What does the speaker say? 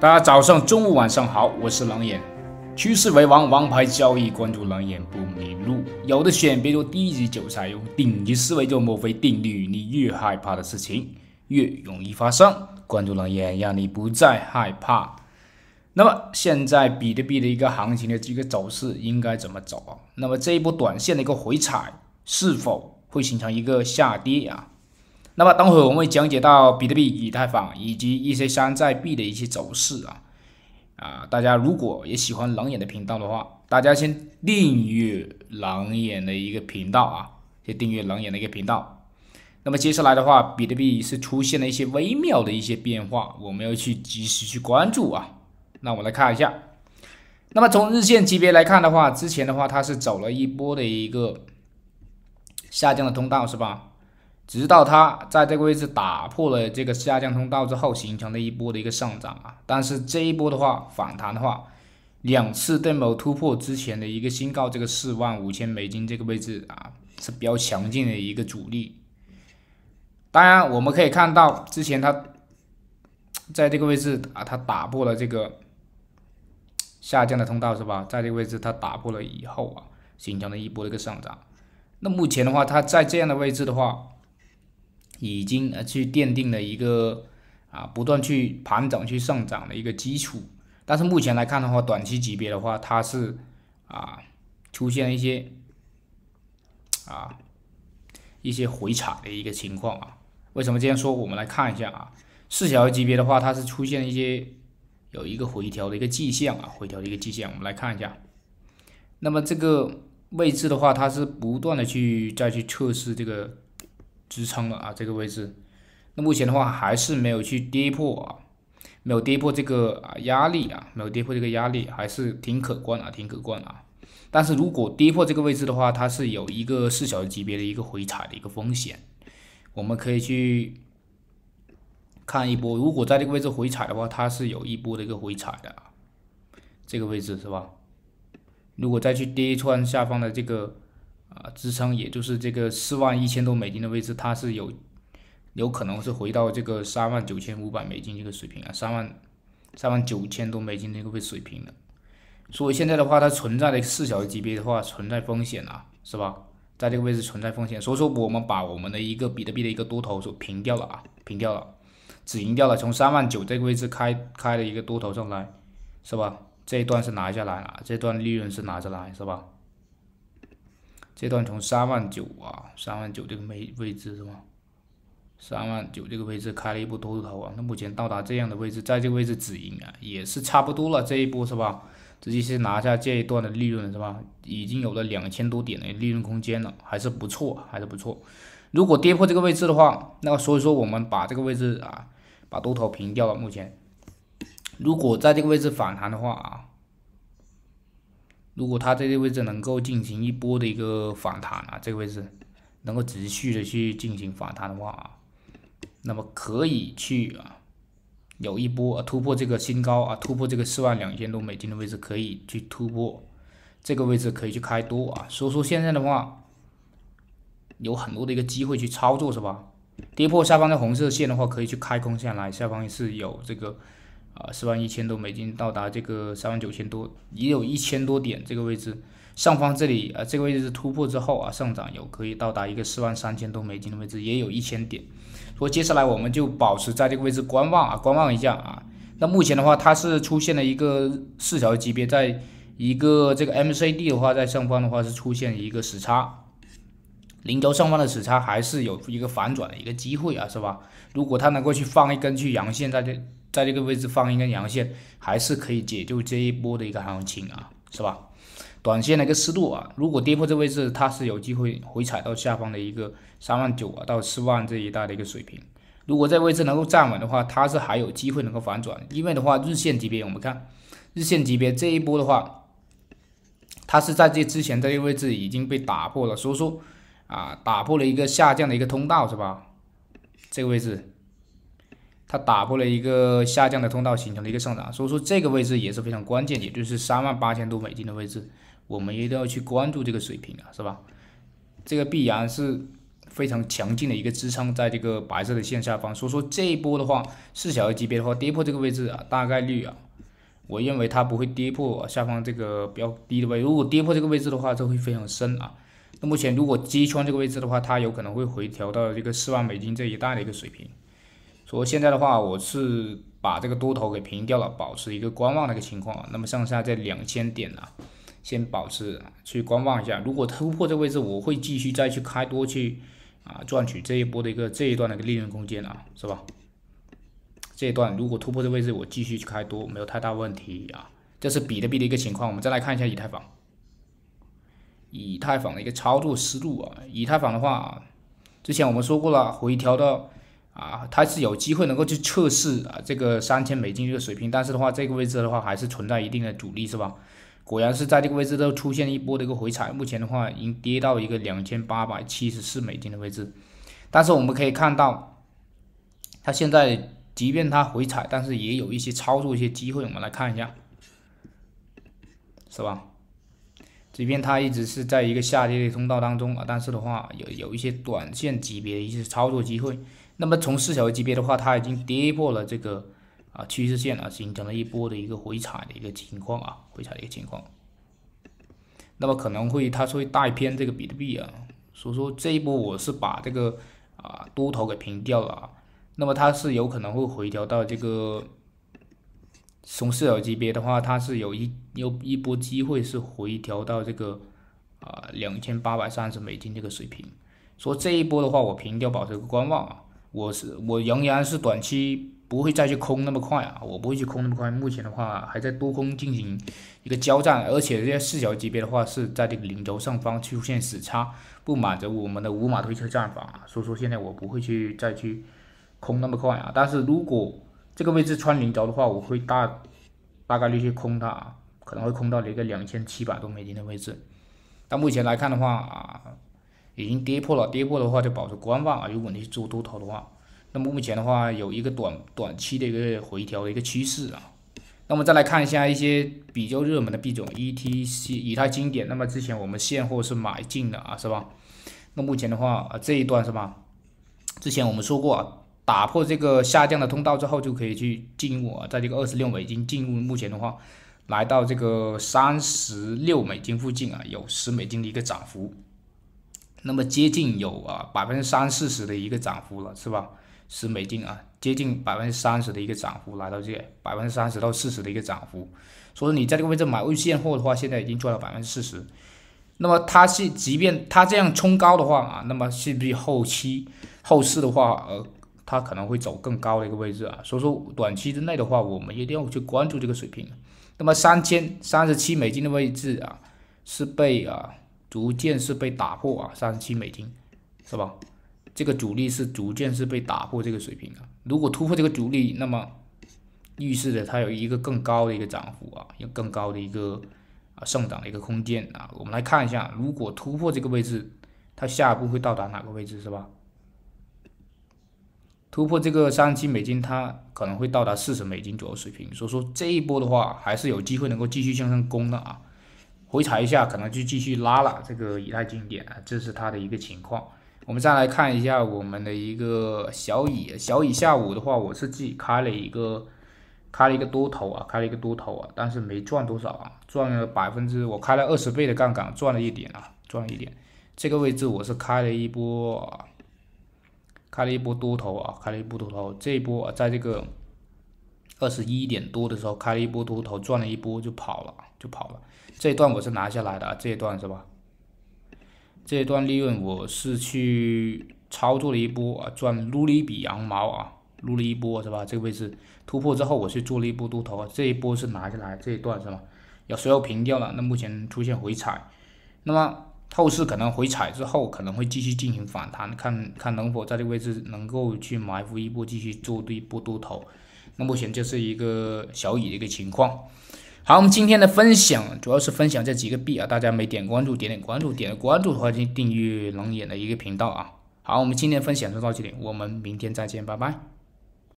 大家早上、中午、晚上好，我是狼眼，趋势为王，王牌交易，关注狼眼不迷路。有的选别做低级韭菜用顶级思维做墨菲定律，你越害怕的事情越容易发生。关注狼眼，让你不再害怕。那么现在比特币的一个行情的这个走势应该怎么走啊？那么这一波短线的一个回踩是否会形成一个下跌啊？那么等会我们会讲解到比特币、以太坊以及一些山寨币的一些走势啊，啊，大家如果也喜欢狼眼的频道的话，大家先订阅狼眼的一个频道啊，先订阅狼眼的一个频道。那么接下来的话，比特币是出现了一些微妙的一些变化，我们要去及时去关注啊。那我们来看一下，那么从日线级别来看的话，之前的话它是走了一波的一个下降的通道，是吧？直到它在这个位置打破了这个下降通道之后，形成了一波的一个上涨啊，但是这一波的话反弹的话，两次都没有突破之前的一个新高，这个四万五千美金这个位置啊是比较强劲的一个阻力。当然我们可以看到之前它在这个位置啊，它打破了这个下降的通道是吧？在这个位置它打破了以后啊，形成了一波的一个上涨。那目前的话，它在这样的位置的话。已经呃去奠定了一个啊不断去盘整去上涨的一个基础，但是目前来看的话，短期级别的话，它是啊出现一些啊一些回踩的一个情况啊。为什么这样说？我们来看一下啊，四小时级别的话，它是出现一些有一个回调的一个迹象啊，回调的一个迹象。我们来看一下，那么这个位置的话，它是不断的去再去测试这个。支撑了啊，这个位置，那目前的话还是没有去跌破啊，没有跌破这个啊压力啊，没有跌破这个压力，还是挺可观啊，挺可观啊。但是如果跌破这个位置的话，它是有一个四小时级别的一个回踩的一个风险，我们可以去看一波。如果在这个位置回踩的话，它是有一波的一个回踩的，这个位置是吧？如果再去跌穿下方的这个。啊，支撑也就是这个四万一千多美金的位置，它是有有可能是回到这个三万九千五百美金这个水平啊，三万三万九千多美金这个位水平的。所以现在的话，它存在的四小时级别的话存在风险啊，是吧？在这个位置存在风险，所以说我们把我们的一个比特币的一个多头就平掉了啊，平掉了，止盈掉了，从三万九这个位置开开了一个多头上来，是吧？这一段是拿下来了，这段利润是拿着来，是吧？这段从三万九啊，三万九这个位位置是吧？三万九这个位置开了一波多头啊，那目前到达这样的位置，在这个位置止盈啊，也是差不多了这一波是吧？直接是拿下这一段的利润是吧？已经有了两千多点的利润空间了，还是不错，还是不错。如果跌破这个位置的话，那所以说我们把这个位置啊，把多头平掉了。目前，如果在这个位置反弹的话啊。如果它这个位置能够进行一波的一个反弹啊，这个位置能够持续的去进行反弹的话啊，那么可以去啊，有一波突破这个新高啊，突破这个四万两千多美金的位置可以去突破，这个位置可以去开多啊，所以说现在的话，有很多的一个机会去操作是吧？跌破下方的红色线的话，可以去开空下来，下方是有这个。啊，四万一千多美金到达这个三万九千多，也有一千多点这个位置。上方这里啊，这个位置是突破之后啊，上涨有可以到达一个四万三千多美金的位置，也有一千点。所以接下来我们就保持在这个位置观望啊，观望一下啊。那目前的话，它是出现了一个四条级别，在一个这个 m c d 的话，在上方的话是出现一个死叉，零轴上方的死叉还是有一个反转的一个机会啊，是吧？如果它能够去放一根去阳线，在这。在这个位置放一根阳线，还是可以解救这一波的一个行情啊，是吧？短线的一个思路啊，如果跌破这位置，它是有机会回踩到下方的一个三万九啊到四万这一带的一个水平。如果在位置能够站稳的话，它是还有机会能够反转，因为的话日线级别我们看，日线级别这一波的话，它是在这之前这个位置已经被打破了，所以说啊，打破了一个下降的一个通道，是吧？这个位置。它打破了一个下降的通道，形成了一个上涨，所以说这个位置也是非常关键，也就是三万八千多美金的位置，我们一定要去关注这个水平啊，是吧？这个必然是非常强劲的一个支撑，在这个白色的线下方。所以说这一波的话，四小时级别的话跌破这个位置啊，大概率啊，我认为它不会跌破下方这个比较低的位置。如果跌破这个位置的话，就会非常深啊。那目前如果击穿这个位置的话，它有可能会回调到这个四万美金这一带的一个水平。说现在的话，我是把这个多头给平掉了，保持一个观望的一个情况那么上下在两千点啊，先保持去观望一下。如果突破这位置，我会继续再去开多去啊，赚取这一波的一个这一段的一个利润空间啊，是吧？这一段如果突破这位置，我继续去开多没有太大问题啊。这是比特币的一个情况，我们再来看一下以太坊，以太坊的一个操作思路啊。以太坊的话，之前我们说过了，回调到。啊，它是有机会能够去测试啊这个三千美金这个水平，但是的话，这个位置的话还是存在一定的阻力，是吧？果然是在这个位置都出现一波的一个回踩，目前的话已经跌到一个两千八百七十四美金的位置，但是我们可以看到，它现在即便它回踩，但是也有一些操作一些机会，我们来看一下，是吧？即便它一直是在一个下跌的通道当中啊，但是的话有有一些短线级别的一些操作机会。那么从四小时级别的话，它已经跌破了这个啊趋势线啊，形成了一波的一个回踩的一个情况啊，回踩的一个情况。那么可能会它会带偏这个比特币啊，所以说这一波我是把这个啊多头给平掉了啊。那么它是有可能会回调到这个，从四小时级别的话，它是有一有一波机会是回调到这个啊两千八百三十美金这个水平。说这一波的话，我平掉，保持观望啊。我是我仍然是短期不会再去空那么快啊，我不会去空那么快。目前的话还在多空进行一个交战，而且这些视角级别的话是在这个零轴上方出现死叉，不满足我们的五马推车战法，所以说现在我不会去再去空那么快啊。但是如果这个位置穿零轴的话，我会大大概率去空它，可能会空到一个两千七百多美金的位置。但目前来看的话啊。已经跌破了，跌破的话就保持观望啊。如果你做多头的话，那么目前的话有一个短短期的一个回调的一个趋势啊。那么再来看一下一些比较热门的币种，ETC 以太经典。那么之前我们现货是买进的啊，是吧？那目前的话，啊，这一段是吧？之前我们说过，啊，打破这个下降的通道之后就可以去进入啊。在这个二十六美金进入，目前的话来到这个三十六美金附近啊，有十美金的一个涨幅。那么接近有啊百分之三四十的一个涨幅了，是吧？十美金啊，接近百分之三十的一个涨幅来到这百分之三十到四十的一个涨幅，所以你在这个位置买入现货的话，现在已经赚了百分之四十。那么它是即便它这样冲高的话啊，那么是不是后期后市的话呃它可能会走更高的一个位置啊？所以说短期之内的话，我们一定要去关注这个水平。那么三千三十七美金的位置啊，是被啊。逐渐是被打破啊，三十七美金，是吧？这个阻力是逐渐是被打破这个水平啊。如果突破这个阻力，那么预示着它有一个更高的一个涨幅啊，有更高的一个啊上涨的一个空间啊。我们来看一下，如果突破这个位置，它下一步会到达哪个位置，是吧？突破这个三七美金，它可能会到达四十美金左右水平。所以说这一波的话，还是有机会能够继续向上攻的啊。回踩一下，可能就继续拉了。这个以太经典这是它的一个情况。我们再来看一下我们的一个小乙小乙下午的话，我是自己开了一个开了一个多头啊，开了一个多头啊，但是没赚多少啊，赚了百分之，我开了二十倍的杠杆，赚了一点啊，赚了一点。这个位置我是开了一波，开了一波多头啊，开了一波多头。这一波在这个。二十一点多的时候开了一波多头，赚了一波就跑了，就跑了。这一段我是拿下来的啊，这一段是吧？这一段利润我是去操作了一波啊，赚撸了一笔羊毛啊，撸了一波是吧？这个位置突破之后，我去做了一波多头，这一波是拿下来这一段是吧？有时候平掉了，那目前出现回踩，那么后市可能回踩之后可能会继续进行反弹，看看能否在这个位置能够去埋伏一波，继续做一波多头。那目前就是一个小雨的一个情况。好，我们今天的分享主要是分享这几个币啊，大家没点关注，点点关注，点了关注的话就订阅龙眼的一个频道啊。好，我们今天分享就到这里，我们明天再见，拜拜。